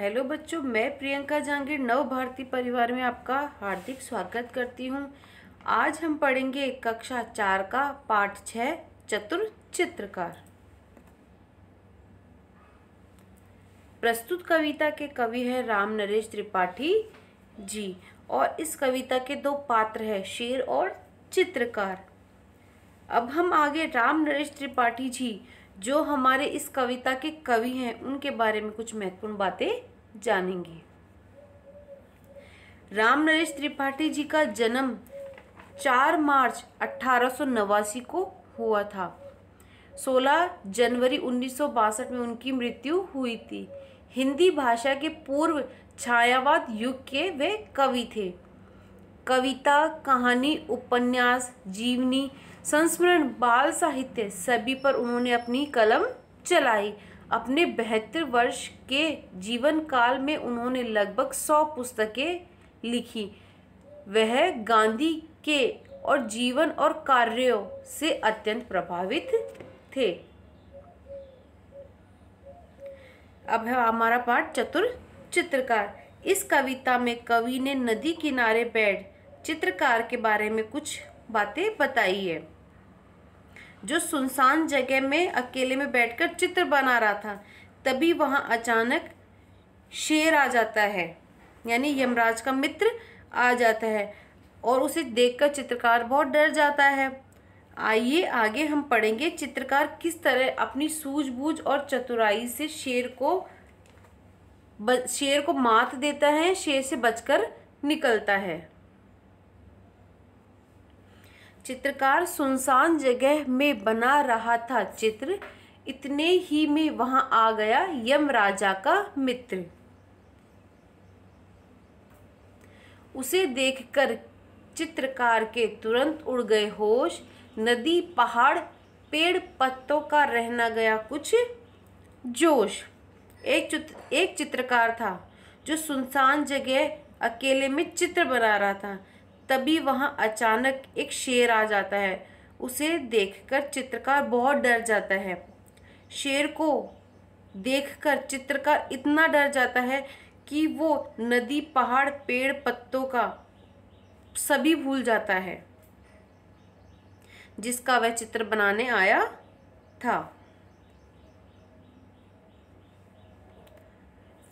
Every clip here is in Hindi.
हेलो बच्चों मैं प्रियंका जांगीर नव भारती परिवार में आपका हार्दिक स्वागत करती हूँ आज हम पढ़ेंगे कक्षा चार का पाठ छः चतुर चित्रकार प्रस्तुत कविता के कवि है राम नरेश त्रिपाठी जी और इस कविता के दो पात्र हैं शेर और चित्रकार अब हम आगे राम नरेश त्रिपाठी जी जो हमारे इस कविता के कवि हैं उनके बारे में कुछ महत्वपूर्ण बातें जानेंगे राम नरेश त्रिपाठी जी का जन्म 4 मार्च अट्ठारह को हुआ था 16 जनवरी उन्नीस में उनकी मृत्यु हुई थी हिंदी भाषा के पूर्व छायावाद युग के वे कवि थे कविता कहानी उपन्यास जीवनी संस्मरण बाल साहित्य सभी पर उन्होंने अपनी कलम चलाई अपने बहत्तर वर्ष के जीवन काल में उन्होंने लगभग सौ पुस्तकें लिखी वह गांधी के और जीवन और कार्यों से अत्यंत प्रभावित थे अब है हमारा पाठ चतुर चित्रकार इस कविता में कवि ने नदी किनारे बैठ चित्रकार के बारे में कुछ बातें बताई है जो सुनसान जगह में अकेले में बैठकर चित्र बना रहा था तभी वहाँ अचानक शेर आ जाता है यानी यमराज का मित्र आ जाता है और उसे देखकर चित्रकार बहुत डर जाता है आइए आगे हम पढ़ेंगे चित्रकार किस तरह अपनी सूझबूझ और चतुराई से शेर को शेर को मात देता है शेर से बचकर निकलता है चित्रकार सुनसान जगह में बना रहा था चित्र इतने ही में वहां आ गया यम राजा का मित्र उसे देखकर चित्रकार के तुरंत उड़ गए होश नदी पहाड़ पेड़ पत्तों का रहना गया कुछ जोश एक चित्र एक चित्रकार था जो सुनसान जगह अकेले में चित्र बना रहा था तभी वहाँ अचानक एक शेर आ जाता है उसे देखकर चित्रकार बहुत डर जाता है शेर को देखकर चित्रकार इतना डर जाता है कि वो नदी पहाड़ पेड़ पत्तों का सभी भूल जाता है जिसका वह चित्र बनाने आया था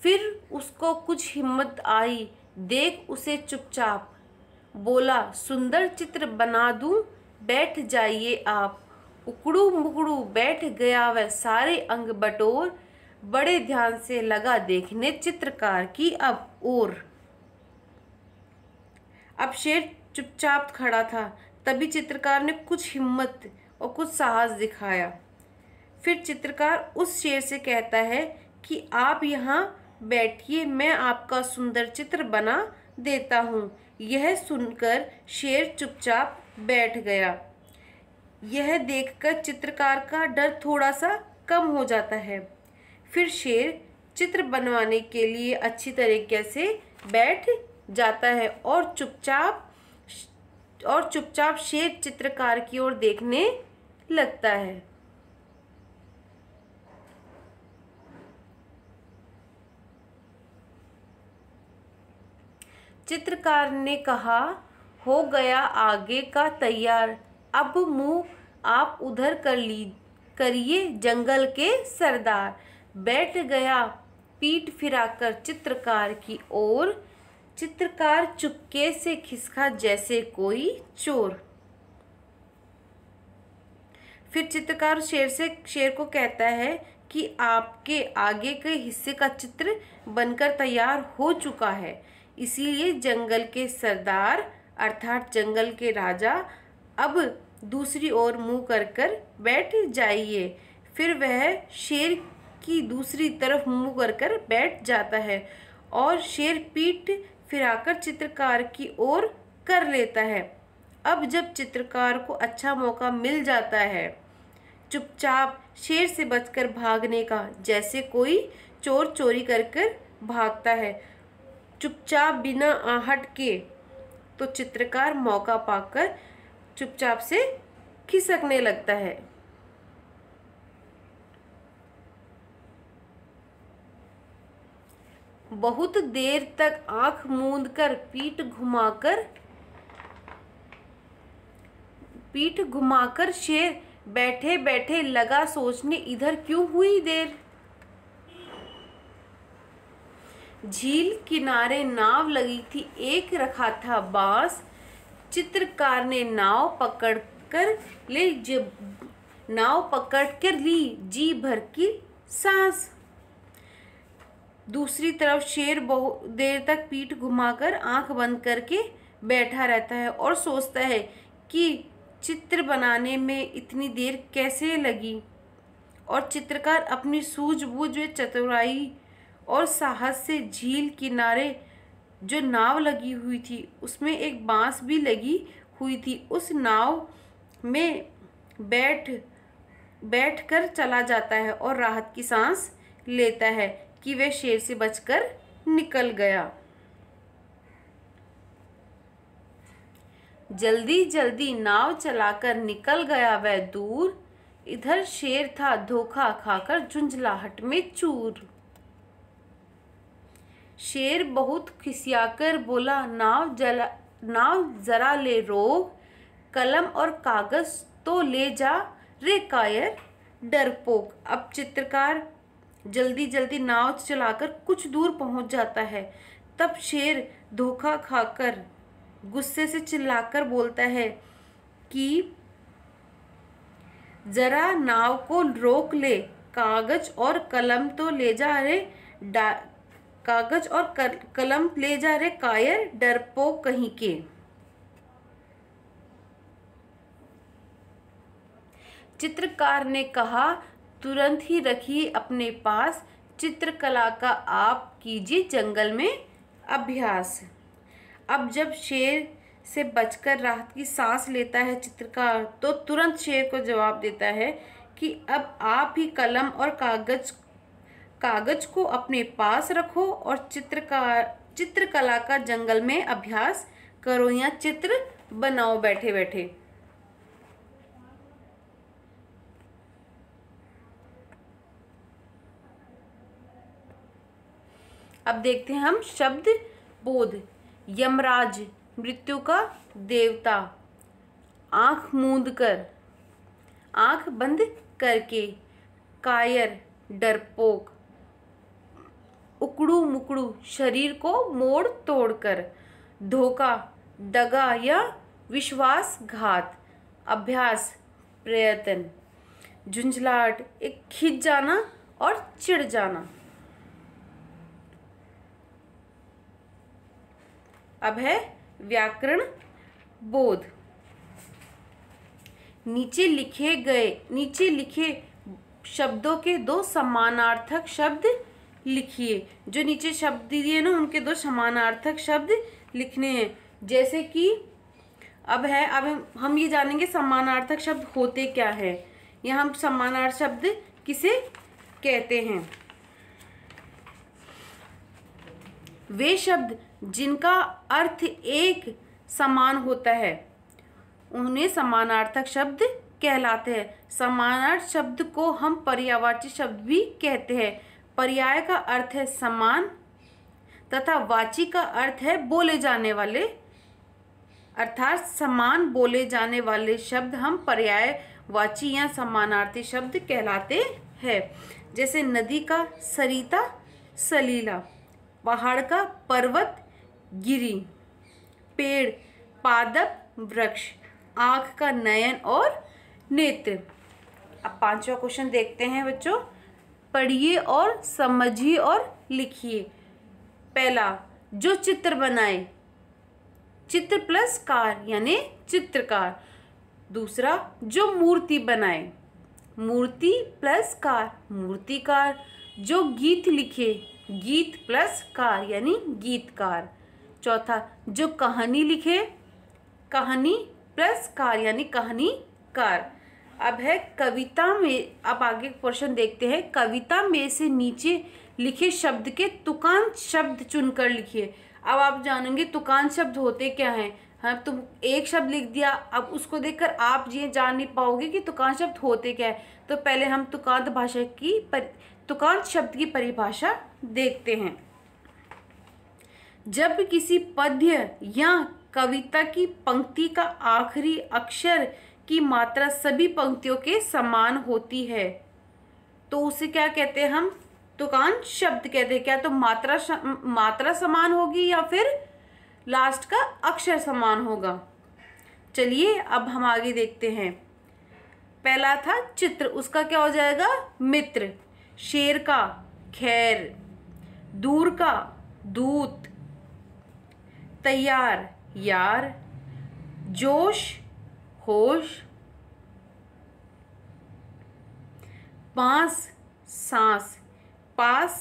फिर उसको कुछ हिम्मत आई देख उसे चुपचाप बोला सुंदर चित्र बना दूं बैठ जाइए आप उकड़ू मुकड़ू बैठ गया वह सारे अंग बटोर बड़े ध्यान से लगा देखने चित्रकार की अब और अब शेर चुपचाप खड़ा था तभी चित्रकार ने कुछ हिम्मत और कुछ साहस दिखाया फिर चित्रकार उस शेर से कहता है कि आप यहाँ बैठिए मैं आपका सुंदर चित्र बना देता हूँ यह सुनकर शेर चुपचाप बैठ गया यह देखकर चित्रकार का डर थोड़ा सा कम हो जाता है फिर शेर चित्र बनवाने के लिए अच्छी तरीके से बैठ जाता है और चुपचाप और चुपचाप शेर चित्रकार की ओर देखने लगता है चित्रकार ने कहा हो गया आगे का तैयार अब मुंह आप उधर कर ली करिए जंगल के सरदार बैठ गया पीठ फिराकर चित्रकार की ओर चित्रकार चुपके से खिसका जैसे कोई चोर फिर चित्रकार शेर से शेर को कहता है कि आपके आगे के हिस्से का चित्र बनकर तैयार हो चुका है इसीलिए जंगल के सरदार अर्थात जंगल के राजा अब दूसरी ओर मुंह कर कर बैठ जाइए फिर वह शेर की दूसरी तरफ मुंह कर कर बैठ जाता है और शेर पीठ फिराकर चित्रकार की ओर कर लेता है अब जब चित्रकार को अच्छा मौका मिल जाता है चुपचाप शेर से बचकर भागने का जैसे कोई चोर चोरी कर कर भागता है चुपचाप बिना आहट के तो चित्रकार मौका पाकर चुपचाप से खिसकने लगता है बहुत देर तक आंख मूंद कर पीठ घुमाकर पीठ घुमाकर शेर बैठे बैठे लगा सोचने इधर क्यों हुई देर झील किनारे नाव लगी थी एक रखा था बांस चित्रकार ने नाव पकड़ कर ले जब नाव पकड़ कर ली जी भर की सांस दूसरी तरफ शेर बहुत देर तक पीठ घुमाकर आंख बंद करके बैठा रहता है और सोचता है कि चित्र बनाने में इतनी देर कैसे लगी और चित्रकार अपनी सूझबूझ व चतुराई और साहस से झील किनारे जो नाव लगी हुई थी उसमें एक बांस भी लगी हुई थी उस नाव में बैठ बैठ कर चला जाता है और राहत की सांस लेता है कि वह शेर से बचकर निकल गया जल्दी जल्दी नाव चलाकर निकल गया वह दूर इधर शेर था धोखा खाकर झुंझलाहट में चूर शेर बहुत खिसियाकर बोला नाव जला नाव जरा ले रोग कलम और कागज़ तो ले जा रे कायर डरपोक अब चित्रकार जल्दी जल्दी नाव चलाकर कुछ दूर पहुंच जाता है तब शेर धोखा खाकर गुस्से से चिल्लाकर बोलता है कि ज़रा नाव को रोक ले कागज और कलम तो ले जा रे कागज और कलम ले जा रहे कायर डरपो कहीं के चित्रकार ने कहा तुरंत ही रखी अपने पास चित्रकला का आप कीजिए जंगल में अभ्यास अब जब शेर से बचकर राहत की सांस लेता है चित्रकार तो तुरंत शेर को जवाब देता है कि अब आप ही कलम और कागज़ कागज को अपने पास रखो और चित्रकार चित्रकला का जंगल में अभ्यास करो या चित्र बनाओ बैठे बैठे अब देखते हैं हम शब्द बोध यमराज मृत्यु का देवता आंख मूंद कर आंख बंद करके कायर डरपोक उकड़ू मुकड़ू शरीर को मोड़ तोड़कर धोखा दगा या विश्वासघात अभ्यास प्रयत्न झुंझलाट एक खिंच जाना और चिढ़ जाना अब है व्याकरण बोध नीचे लिखे गए नीचे लिखे शब्दों के दो समानार्थक शब्द लिखिए जो नीचे शब्द दिए ना उनके दो समानार्थक शब्द लिखने हैं जैसे कि अब है अब हम ये जानेंगे समानार्थक शब्द होते क्या है या हम समानार्थ शब्द किसे कहते हैं वे शब्द जिनका अर्थ एक समान होता है उन्हें समानार्थक शब्द कहलाते हैं समानार्थ शब्द को हम पर्यावाची शब्द भी कहते हैं पर्याय का अर्थ है समान तथा वाची का अर्थ है बोले जाने वाले अर्थात समान बोले जाने वाले शब्द हम पर्याय वाची या समानार्थी शब्द कहलाते हैं जैसे नदी का सरिता सलीला पहाड़ का पर्वत गिरी पेड़ पादप वृक्ष आँख का नयन और नेत्र अब पांचवा क्वेश्चन देखते हैं बच्चों पढ़िए और समझिए और लिखिए पहला जो चित्र बनाए चित्र प्लस कार यानी चित्रकार दूसरा जो मूर्ति बनाए मूर्ति प्लस कार मूर्तिकार जो गीत लिखे गीत प्लस कार यानी गीतकार चौथा जो कहानी लिखे कहानी प्लस कार यानी कहानी कार अब है कविता में अब आगे क्वेश्चन देखते हैं कविता में से नीचे लिखे शब्द के तुकान शब्द चुनकर लिखिए अब आप जानेंगे तुकान शब्द होते क्या हैं हाँ तुम एक शब्द लिख दिया अब उसको देखकर आप ये जान नहीं पाओगे कि तुकान शब्द होते क्या है तो पहले हम तुकांत भाषा की पर तुकांत शब्द की परिभाषा देखते हैं जब किसी पद्य या कविता की पंक्ति का आखिरी अक्षर की मात्रा सभी पंक्तियों के समान होती है तो उसे क्या कहते हैं हम तुकान शब्द कहते हैं क्या तो मात्रा मात्रा समान होगी या फिर लास्ट का अक्षर समान होगा चलिए अब हम आगे देखते हैं पहला था चित्र उसका क्या हो जाएगा मित्र शेर का खैर दूर का दूत तैयार यार जोश होश पास सांस पास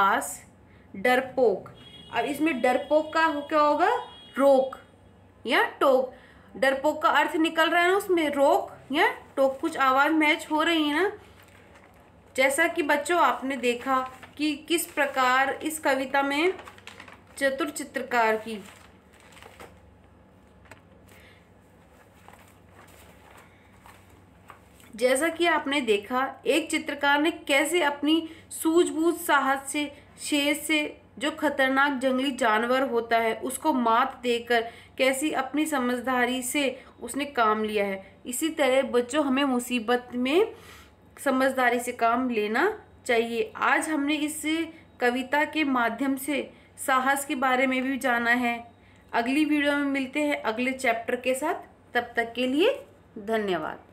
आस डरपोक अब इसमें डरपोक का क्या होगा रोक या टोक डरपोक का अर्थ निकल रहा है ना उसमें रोक या टोक कुछ आवाज़ मैच हो रही है ना जैसा कि बच्चों आपने देखा कि किस प्रकार इस कविता में चतुर चित्रकार की जैसा कि आपने देखा एक चित्रकार ने कैसे अपनी सूझबूझ साहस से शेर से जो खतरनाक जंगली जानवर होता है उसको मात देकर कैसी अपनी समझदारी से उसने काम लिया है इसी तरह बच्चों हमें मुसीबत में समझदारी से काम लेना चाहिए आज हमने इस कविता के माध्यम से साहस के बारे में भी जाना है अगली वीडियो में मिलते हैं अगले चैप्टर के साथ तब तक के लिए धन्यवाद